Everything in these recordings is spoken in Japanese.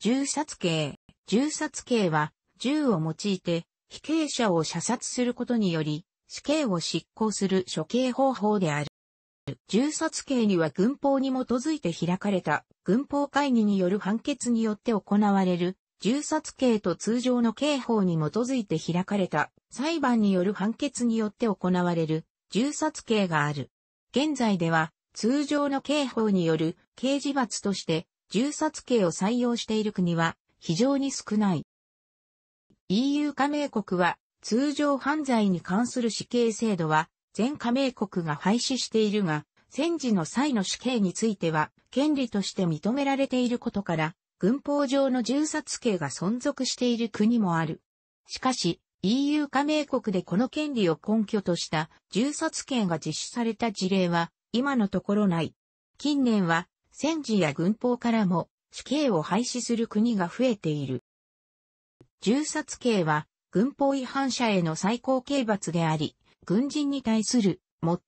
銃殺刑。銃殺刑は、銃を用いて、被刑者を射殺することにより、死刑を執行する処刑方法である。銃殺刑には軍法に基づいて開かれた軍法会議による判決によって行われる銃殺刑と通常の刑法に基づいて開かれた裁判による判決によって行われる銃殺刑がある。現在では通常の刑法による刑事罰として銃殺刑を採用している国は非常に少ない。EU 加盟国は通常犯罪に関する死刑制度は全加盟国が廃止しているが、戦時の際の死刑については権利として認められていることから、軍法上の銃殺刑が存続している国もある。しかし、EU 加盟国でこの権利を根拠とした銃殺刑が実施された事例は今のところない。近年は戦時や軍法からも死刑を廃止する国が増えている。銃殺刑は軍法違反者への最高刑罰であり、軍人に対する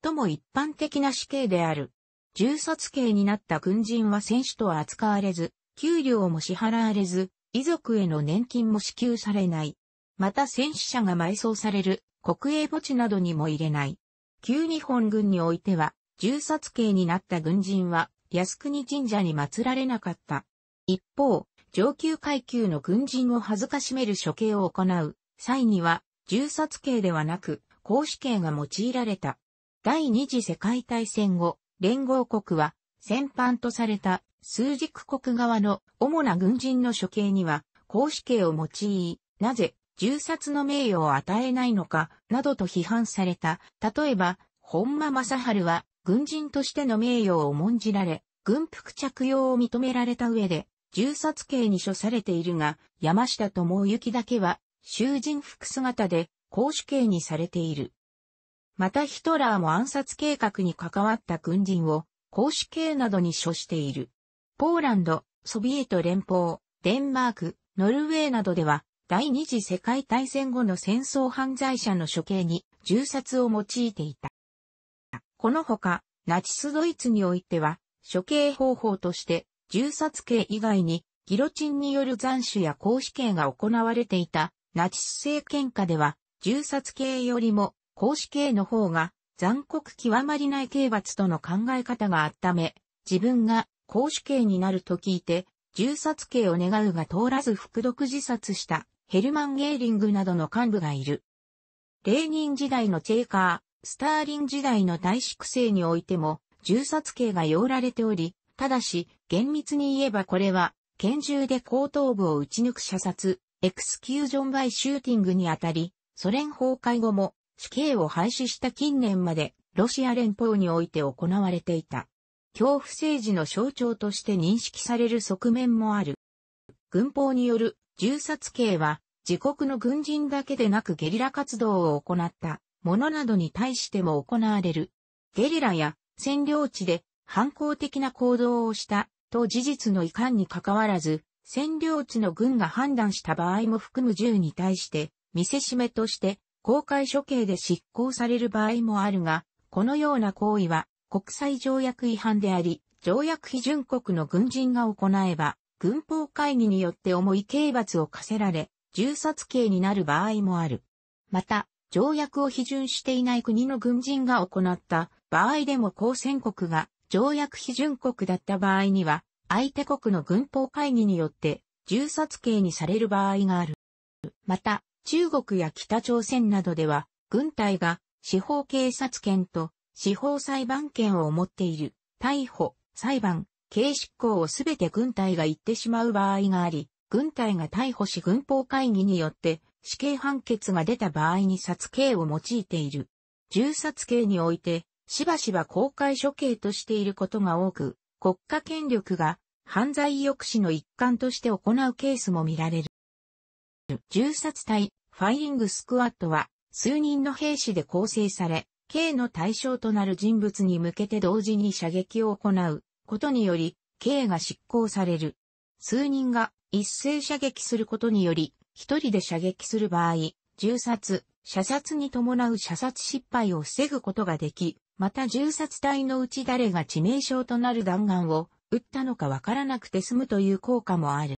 最も一般的な死刑である。銃殺刑になった軍人は選手と扱われず、給料も支払われず、遺族への年金も支給されない。また戦死者が埋葬される国営墓地などにも入れない。旧日本軍においては、銃殺刑になった軍人は靖国神社に祀られなかった。一方、上級階級の軍人を恥ずかしめる処刑を行う際には、銃殺刑ではなく、公死刑が用いられた。第二次世界大戦後、連合国は、戦犯とされた数軸国側の主な軍人の処刑には、公死刑を用い、なぜ、銃殺の名誉を与えないのか、などと批判された。例えば、本間正春は、軍人としての名誉を重んじられ、軍服着用を認められた上で、銃殺刑に処されているが、山下智之だけは、囚人服姿で、公主刑にされている。またヒトラーも暗殺計画に関わった軍人を、公主刑などに処している。ポーランド、ソビエト連邦、デンマーク、ノルウェーなどでは、第二次世界大戦後の戦争犯罪者の処刑に銃殺を用いていた。このほか、ナチスドイツにおいては、処刑方法として、銃殺刑以外に、ギロチンによる斬首や公死刑が行われていた、ナチス政権下では、銃殺刑よりも、公死刑の方が、残酷極まりない刑罰との考え方があっため、自分が公死刑になると聞いて、銃殺刑を願うが通らず服毒自殺したヘルマン・ゲーリングなどの幹部がいる。レーニン時代のチェイカー、スターリン時代の大粛清においても、銃殺刑が要られており、ただし、厳密に言えばこれは、拳銃で後頭部を撃ち抜く射殺、エクスキュージョンバイシューティングにあたり、ソ連崩壊後も死刑を廃止した近年までロシア連邦において行われていた。恐怖政治の象徴として認識される側面もある。軍法による銃殺刑は自国の軍人だけでなくゲリラ活動を行ったものなどに対しても行われる。ゲリラや占領地で反抗的な行動をしたと事実の遺憾に関わらず、占領地の軍が判断した場合も含む銃に対して、見せしめとして公開処刑で執行される場合もあるが、このような行為は国際条約違反であり、条約批准国の軍人が行えば、軍法会議によって重い刑罰を課せられ、銃殺刑になる場合もある。また、条約を批准していない国の軍人が行った場合でも交戦国が条約批准国だった場合には、相手国の軍法会議によって銃殺刑にされる場合がある。また、中国や北朝鮮などでは、軍隊が司法警察権と司法裁判権を持っている、逮捕、裁判、刑執行をすべて軍隊が言ってしまう場合があり、軍隊が逮捕し軍法会議によって死刑判決が出た場合に殺刑を用いている。銃殺刑において、しばしば公開処刑としていることが多く、国家権力が犯罪抑止の一環として行うケースも見られる。銃殺隊、ファイリングスクワットは、数人の兵士で構成され、刑の対象となる人物に向けて同時に射撃を行うことにより、刑が執行される。数人が一斉射撃することにより、一人で射撃する場合、銃殺、射殺に伴う射殺失敗を防ぐことができ、また銃殺隊のうち誰が致命傷となる弾丸を撃ったのかわからなくて済むという効果もある。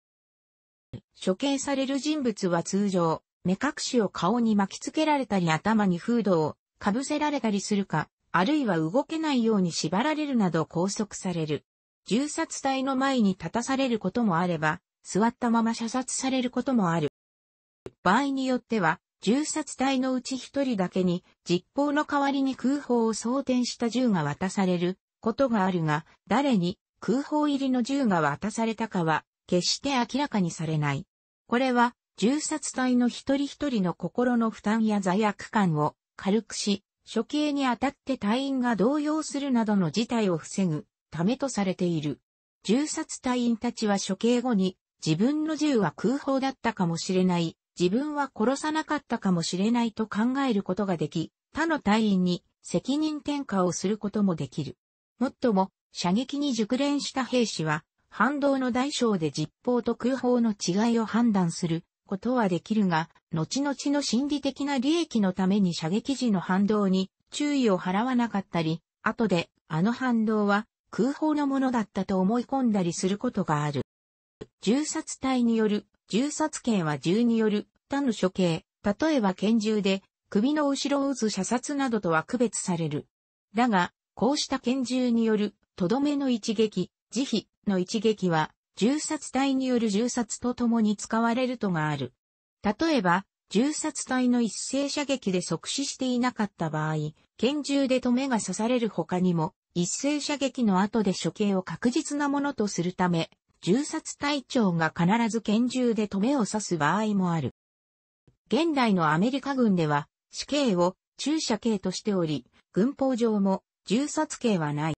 処刑される人物は通常、目隠しを顔に巻きつけられたり頭にフードをかぶせられたりするか、あるいは動けないように縛られるなど拘束される。銃殺隊の前に立たされることもあれば、座ったまま射殺されることもある。場合によっては、銃殺隊のうち一人だけに、実砲の代わりに空砲を装填した銃が渡されることがあるが、誰に空砲入りの銃が渡されたかは、決して明らかにされない。これは、銃殺隊の一人一人の心の負担や罪悪感を軽くし、処刑にあたって隊員が動揺するなどの事態を防ぐためとされている。銃殺隊員たちは処刑後に自分の銃は空砲だったかもしれない自分は殺さなかったかもしれないと考えることができ、他の隊員に責任転嫁をすることもできる。もっとも、射撃に熟練した兵士は、反動の大小で実砲と空砲の違いを判断することはできるが、後々の心理的な利益のために射撃時の反動に注意を払わなかったり、後であの反動は空砲のものだったと思い込んだりすることがある。銃殺隊による、銃殺刑は銃による他の処刑、例えば拳銃で、首の後ろを打つ射殺などとは区別される。だが、こうした拳銃による、とどめの一撃、慈悲の一撃は、銃殺隊による銃殺と共に使われるとがある。例えば、銃殺隊の一斉射撃で即死していなかった場合、拳銃で止めが刺される他にも、一斉射撃の後で処刑を確実なものとするため、銃殺隊長が必ず拳銃で止めを刺す場合もある。現代のアメリカ軍では死刑を注射刑としており、軍法上も銃殺刑はない。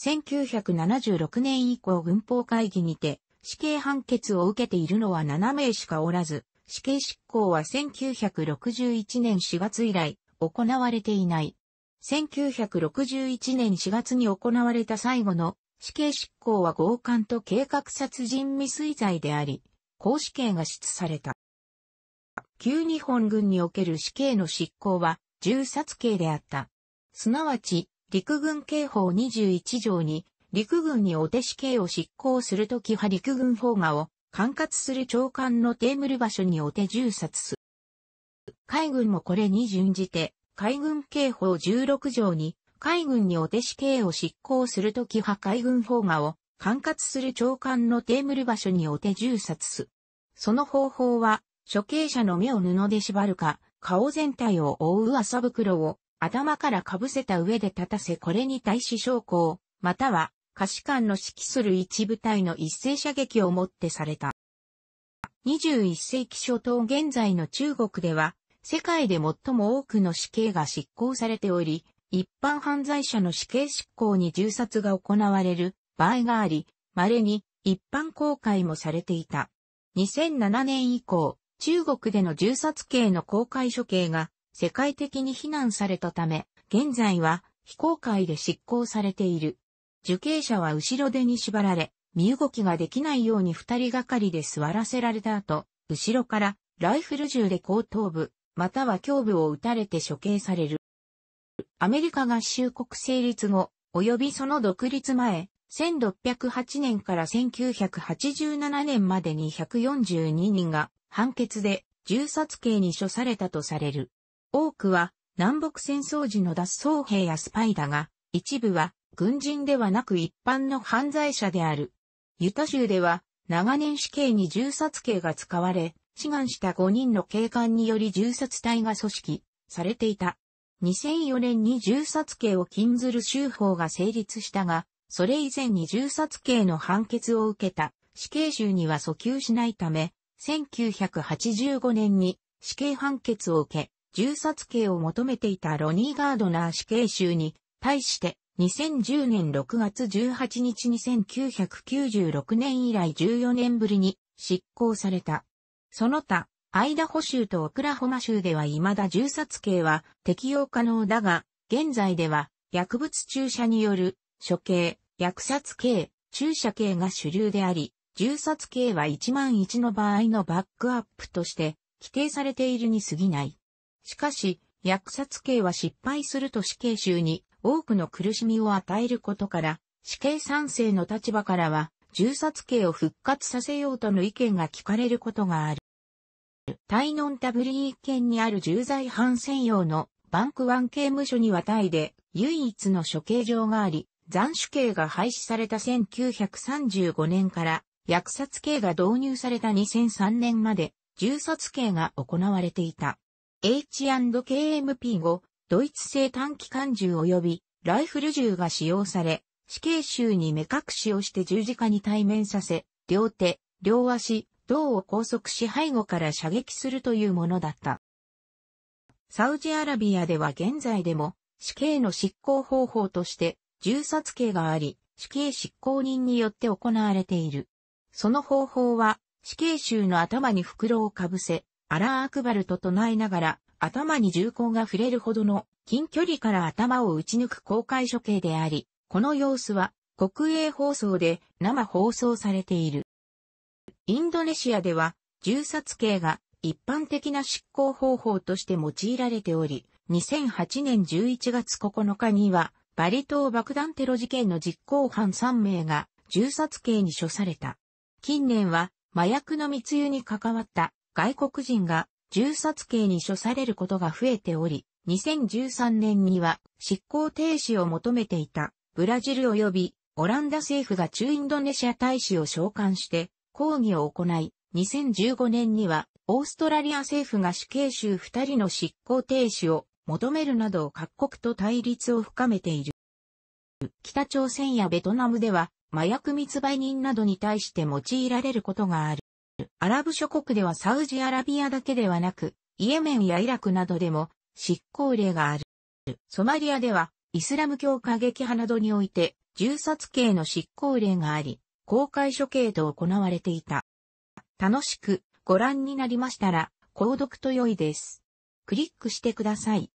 1976年以降軍法会議にて死刑判決を受けているのは7名しかおらず、死刑執行は1961年4月以来行われていない。1961年4月に行われた最後の死刑執行は強姦と計画殺人未遂罪であり、公死刑が出された。旧日本軍における死刑の執行は、銃殺刑であった。すなわち、陸軍刑法21条に、陸軍にお手死刑を執行するときは陸軍法がを管轄する長官のテーブル場所にお手銃殺す。海軍もこれに準じて、海軍刑法16条に、海軍にお手死刑を執行するときは海軍法がを管轄する長官のテーブル場所にお手銃殺す。その方法は、処刑者の目を布で縛るか、顔全体を覆う麻袋を頭から被せた上で立たせこれに対し将校、または可視官の指揮する一部隊の一斉射撃をもってされた。21世紀初頭現在の中国では、世界で最も多くの死刑が執行されており、一般犯罪者の死刑執行に銃殺が行われる場合があり、稀に一般公開もされていた。2007年以降、中国での銃殺刑の公開処刑が世界的に非難されたため、現在は非公開で執行されている。受刑者は後ろ手に縛られ、身動きができないように二人がかりで座らせられた後、後ろからライフル銃で後頭部、または胸部を撃たれて処刑される。アメリカ合衆国成立後、及びその独立前、1608年から1987年までに142人が判決で銃殺刑に処されたとされる。多くは南北戦争時の脱走兵やスパイだが、一部は軍人ではなく一般の犯罪者である。ユタ州では長年死刑に銃殺刑が使われ、志願した5人の警官により銃殺隊が組織されていた。2004年に銃殺刑を禁ずる州法が成立したが、それ以前に銃殺刑の判決を受けた死刑囚には訴求しないため、1985年に死刑判決を受け、銃殺刑を求めていたロニー・ガードナー死刑囚に対して2010年6月18日に1996年以来14年ぶりに執行された。その他、アイダホ州とオクラホマ州では未だ銃殺刑は適用可能だが、現在では薬物注射による処刑、薬殺刑、注射刑が主流であり、銃殺刑は1万1の場合のバックアップとして規定されているに過ぎない。しかし、薬殺刑は失敗すると死刑囚に多くの苦しみを与えることから、死刑賛成の立場からは、銃殺刑を復活させようとの意見が聞かれることがある。タイノンタブリー県にある重罪犯専用のバンクワン刑務所にはタイで唯一の処刑場があり、残首刑が廃止された1935年から薬殺刑が導入された2003年まで、銃殺刑が行われていた。H&KMP 後、ドイツ製短期間銃及びライフル銃が使用され、死刑囚に目隠しをして十字架に対面させ、両手、両足、胴を拘束し背後から射撃するというものだった。サウジアラビアでは現在でも死刑の執行方法として銃殺刑があり、死刑執行人によって行われている。その方法は、死刑囚の頭に袋をかぶせ、アラー・アクバルと唱えながら、頭に銃口が触れるほどの近距離から頭を撃ち抜く公開処刑であり、この様子は国営放送で生放送されている。インドネシアでは銃殺刑が一般的な執行方法として用いられており、2008年11月9日にはバリ島爆弾テロ事件の実行犯3名が銃殺刑に処された。近年は麻薬の密輸に関わった外国人が銃殺刑に処されることが増えており、2013年には執行停止を求めていたブラジル及びオランダ政府が中インドネシア大使を召喚して抗議を行い、2015年にはオーストラリア政府が死刑囚2人の執行停止を求めるなど各国と対立を深めている。北朝鮮やベトナムでは麻薬密売人などに対して用いられることがある。アラブ諸国ではサウジアラビアだけではなく、イエメンやイラクなどでも執行例がある。ソマリアでは、イスラム教過激派などにおいて、銃殺刑の執行例があり、公開処刑と行われていた。楽しくご覧になりましたら、購読と良いです。クリックしてください。